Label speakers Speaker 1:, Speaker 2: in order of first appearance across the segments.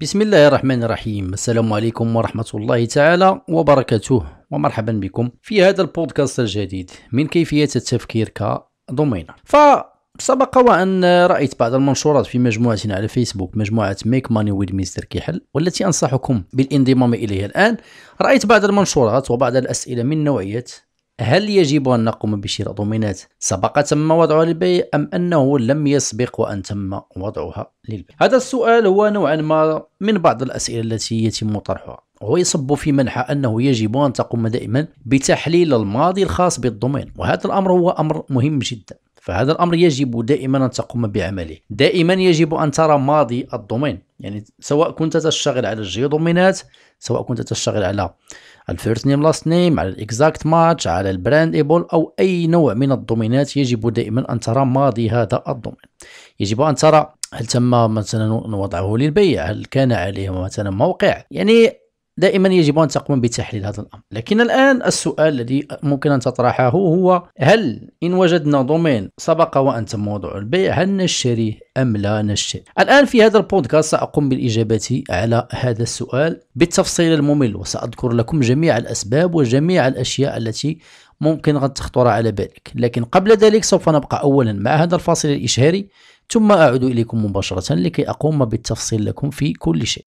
Speaker 1: بسم الله الرحمن الرحيم السلام عليكم ورحمة الله تعالى وبركاته ومرحبا بكم في هذا البودكاست الجديد من كيفية التفكير كدومينر ف سبق وان رايت بعض المنشورات في مجموعتنا على فيسبوك مجموعه ميك ماني ويد ميستر كيحل والتي انصحكم بالانضمام اليها الان رايت بعض المنشورات وبعض الاسئله من نوعيه هل يجب أن نقوم بشراء دومينات سبق تم وضعها للبيع أم أنه لم يسبق وأن تم وضعها للبيع هذا السؤال هو نوعا ما من بعض الأسئلة التي يتم طرحها ويصب في منحى أنه يجب أن تقوم دائما بتحليل الماضي الخاص بالدومين وهذا الأمر هو أمر مهم جدا فهذا الامر يجب دائما ان تقوم بعمله دائما يجب ان ترى ماضي الدومين يعني سواء كنت تشتغل على الجي دومينات سواء كنت تشتغل على الفيرست نيم لاست نيم على الاكزاكت ماتش على البراند ايبل او اي نوع من الدومينات يجب دائما ان ترى ماضي هذا الدومين يجب ان ترى هل تم مثلا وضعه للبيع هل كان عليه مثلا موقع يعني دائما يجب أن تقوم بتحليل هذا الأمر لكن الآن السؤال الذي ممكن أن تطرحه هو هل إن وجدنا دومين سبق وأن تم وضع البيع هل نشتريه أم لا نشتري الآن في هذا البودكاست سأقوم بالإجابة على هذا السؤال بالتفصيل الممل وسأذكر لكم جميع الأسباب وجميع الأشياء التي ممكن قد تخطر على بالك لكن قبل ذلك سوف نبقى أولا مع هذا الفاصل الإشهاري ثم أعود إليكم مباشرة لكي أقوم بالتفصيل لكم في كل شيء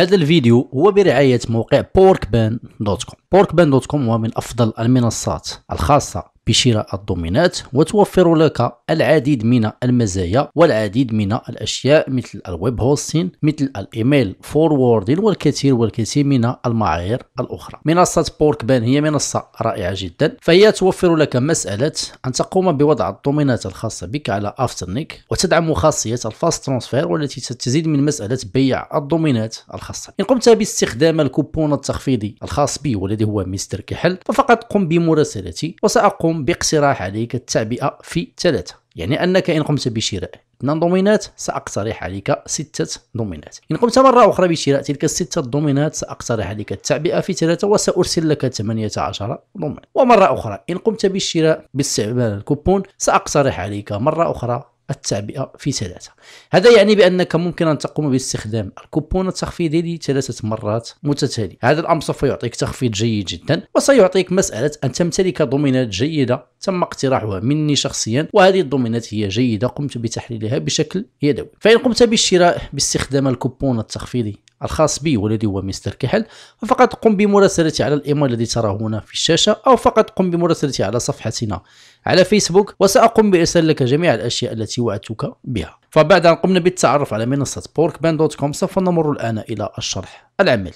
Speaker 1: هذا الفيديو هو برعاية موقع porkban.com porkban.com هو من أفضل المنصات الخاصة بشراء الضمينات وتوفر لك العديد من المزايا والعديد من الأشياء مثل الويب هوستين مثل الإيميل فوروردين والكثير والكثير من المعايير الأخرى منصة بورك بان هي منصة رائعة جدا فهي توفر لك مسألة أن تقوم بوضع الضمينات الخاصة بك على أفترنيك وتدعم خاصية الفاست ترانسفير والتي تزيد من مسألة بيع الضمينات الخاصة إن قمت باستخدام الكوبون التخفيضي الخاص بي والذي هو مستر كحل ففقط قم بمراسلتي وسأقوم باقتراح عليك التعبئة في ثلاثة يعني أنك إن قمت بشراء اثنان دومينات سأقترح عليك ستة دومينات إن قمت مرة أخرى بشراء تلك الستة دومينات سأقترح عليك التعبئة في ثلاثة وسأرسل لك 18 دومين ومرة أخرى إن قمت بالشراء باستعمال الكوبون سأقترح عليك مرة أخرى التعبئه في ثلاثه هذا يعني بانك ممكن ان تقوم باستخدام الكوبون التخفيضي لثلاثه مرات متتاليه هذا الامر سوف يعطيك تخفيض جيد جدا وسيعطيك مساله ان تمتلك ضمينات جيده تم اقتراحها مني شخصيا وهذه الضمينات هي جيده قمت بتحليلها بشكل يدوي فان قمت بالشراء باستخدام الكوبون التخفيضي الخاص بي والذي هو مستر كحل فقط قم بمراسلتي على الايميل الذي تراه هنا في الشاشه او فقط قم بمراسلتي على صفحتنا على فيسبوك وسأقوم بإرسال لك جميع الأشياء التي وعدتك بها فبعد أن قمنا بالتعرف على منصة بوركبان دوت كوم سوف نمر الآن إلى الشرح العملي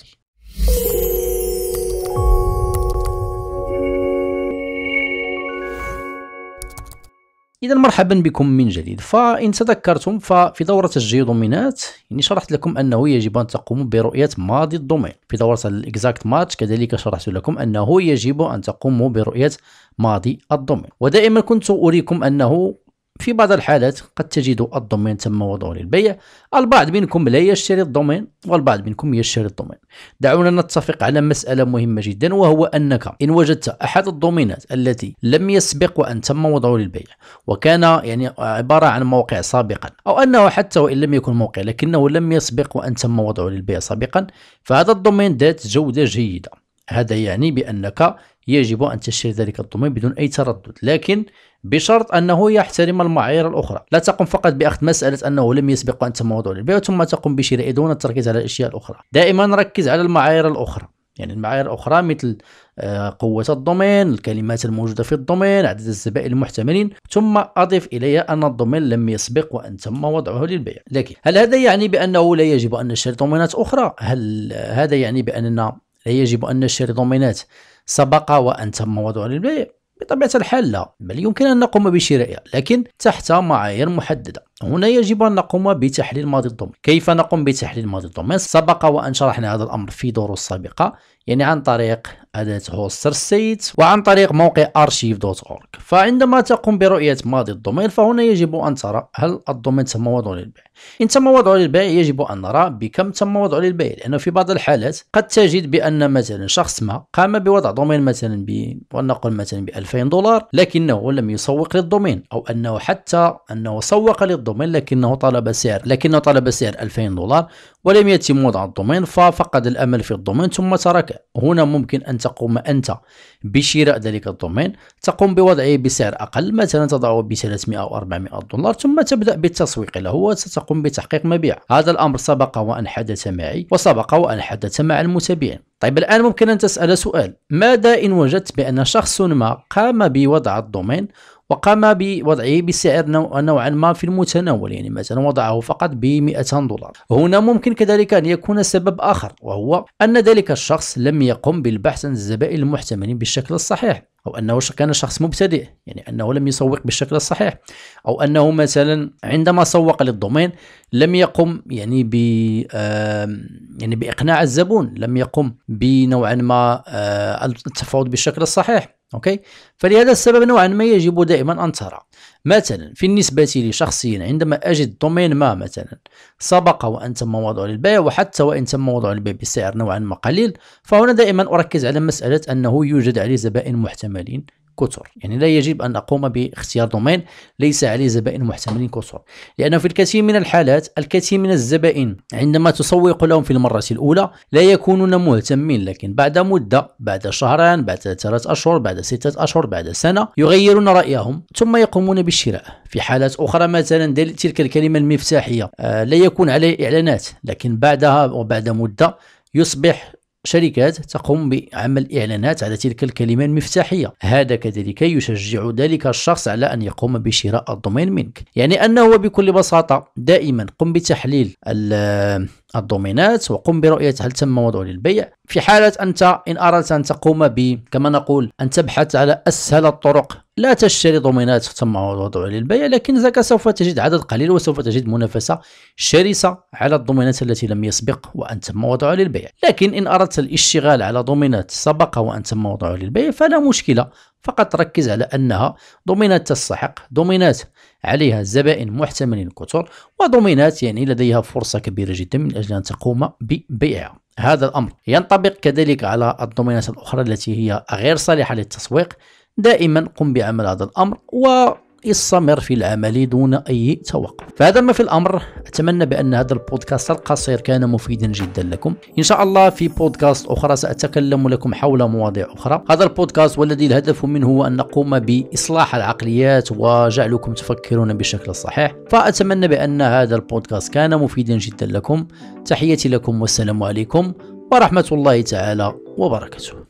Speaker 1: إذا مرحبا بكم من جديد فإن تذكرتم ففي دورة الجيودومينات يعني شرحت لكم أنه يجب أن تقوموا برؤية ماضي الدومين في دورة الإكزاكت ماتش كذلك شرحت لكم أنه يجب أن تقوموا برؤية ماضي الدومين ودائما كنت أريكم أنه في بعض الحالات قد تجد الدومين تم وضعه للبيع البعض منكم لا يشتري الدومين والبعض منكم يشتري الدومين دعونا نتفق على مسألة مهمة جدا وهو أنك إن وجدت أحد الدومينات التي لم يسبق وأن تم وضعه للبيع وكان يعني عبارة عن موقع سابقا أو أنه حتى وإن لم يكن موقع لكنه لم يسبق وأن تم وضعه للبيع سابقا فهذا الدومين ذات جودة جيدة هذا يعني بأنك يجب أن تشتري ذلك الدومين بدون أي تردد لكن بشرط أنه يحترم المعايير الأخرى لا تقم فقط بأخذ مسألة أنه لم يسبق أن موضوع للبيع ثم تقوم بشراء دون التركيز على الأشياء الأخرى دائما ركز على المعايير الأخرى يعني المعايير الأخرى مثل آه، قوة الدومين الكلمات الموجودة في الدومين عدد الزبائن المحتملين ثم أضف إليها أن الدومين لم يسبق وأن تم وضعه للبيع لكن هل هذا يعني بأنه لا يجب أن نشتري دومينات أخرى؟ هل هذا يعني بأننا لا يجب أن نشتري دومينات سبق وأن تم وضعها للبيع بطبيعة الحال لا بل يمكن أن نقوم بشرائها لكن تحت معايير محددة هنا يجب أن نقوم بتحليل ماضي الضمير كيف نقوم بتحليل ماضي الضمير سبق وأن شرحنا هذا الأمر في دروس سابقة يعني عن طريق أداة هوستر سيت وعن طريق موقع archive.org فعندما تقوم برؤية ماضي الدومين فهنا يجب أن ترى هل الدومين تم وضعه للبيع إن تم وضعه للبيع يجب أن نرى بكم تم وضعه للبيع لأنه في بعض الحالات قد تجد بأن مثلا شخص ما قام بوضع دومين مثلا ب ولنقل مثلا ب 2000 دولار لكنه لم يسوق للدومين أو أنه حتى أنه سوق للدومين الدومين لكنه طلب سعر لكنه طلب سعر 2000 دولار ولم يتم وضع الدومين ففقد الامل في الدومين ثم تركه هنا ممكن ان تقوم انت بشراء ذلك الدومين تقوم بوضعه بسعر اقل مثلا تضعه ب 300 او 400 دولار ثم تبدا بالتسويق له وستقوم بتحقيق مبيع هذا الامر سبق وان حدث معي وسبق وان حدث مع المتابعين طيب الآن ممكن أن تسأل سؤال ماذا إن وجدت بأن شخص ما قام بوضع الدومين وقام بوضعه بسعر نوعا ما في المتناول يعني مثلا وضعه فقط ب 200 دولار هنا ممكن كذلك أن يكون سبب آخر وهو أن ذلك الشخص لم يقم بالبحث عن الزبائن المحتملين بالشكل الصحيح أو أنه كان شخص مبتدئ يعني أنه لم يسوق بالشكل الصحيح أو أنه مثلا عندما سوق للدومين لم يقم يعني ب يعني بإقناع الزبون لم يقم بنوعا ما آه، التفاوض بالشكل الصحيح اوكي فلهذا السبب نوعا ما يجب دائما ان ترى مثلا في النسبه لي شخصيا عندما اجد دومين ما مثلا سبق وان تم وضعه للبيع وحتى وان تم وضعه للبيع بسعر نوعا ما قليل فهنا دائما اركز على مساله انه يوجد عليه زبائن محتملين كثر يعني لا يجب أن أقوم باختيار دومين ليس عليه زبائن محتملين كثر لأنه في الكثير من الحالات الكثير من الزبائن عندما تسوق لهم في المرة الأولى لا يكونون مهتمين لكن بعد مدة بعد شهران بعد ثلاث أشهر بعد ستة أشهر بعد سنة يغيرون رأيهم ثم يقومون بالشراء في حالات أخرى مثلا تلك الكلمة المفتاحية آه، لا يكون عليه إعلانات لكن بعدها وبعد مدة يصبح شركات تقوم بعمل إعلانات على تلك الكلمة المفتاحية هذا كذلك يشجع ذلك الشخص على أن يقوم بشراء الدومين منك يعني أنه بكل بساطة دائما قم بتحليل الدومينات وقم برؤية هل تم وضع للبيع في حالة أنت إن أردت أن تقوم ب كما نقول أن تبحث على أسهل الطرق لا تشتري دومينات تم وضعه للبيع لكن ذاك سوف تجد عدد قليل وسوف تجد منافسة شرسة على الدومينات التي لم يسبق وأن تم وضعها للبيع لكن إن أردت الاشتغال على دومينات سبق وأن تم وضعها للبيع فلا مشكلة فقط ركز على أنها دومينات تستحق دومينات عليها زبائن محتملين الكثر ودومينات يعني لديها فرصة كبيرة جدا من أجل أن تقوم ببيعها هذا الأمر ينطبق كذلك على الدومينات الأخرى التي هي غير صالحة للتسويق دائما قم بعمل هذا الأمر و استمر في العمل دون أي توقف فهذا ما في الأمر أتمنى بأن هذا البودكاست القصير كان مفيدا جدا لكم إن شاء الله في بودكاست أخرى سأتكلم لكم حول مواضيع أخرى هذا البودكاست والذي الهدف منه هو أن نقوم بإصلاح العقليات وجعلكم تفكرون بشكل صحيح فأتمنى بأن هذا البودكاست كان مفيدا جدا لكم تحياتي لكم والسلام عليكم ورحمة الله تعالى وبركاته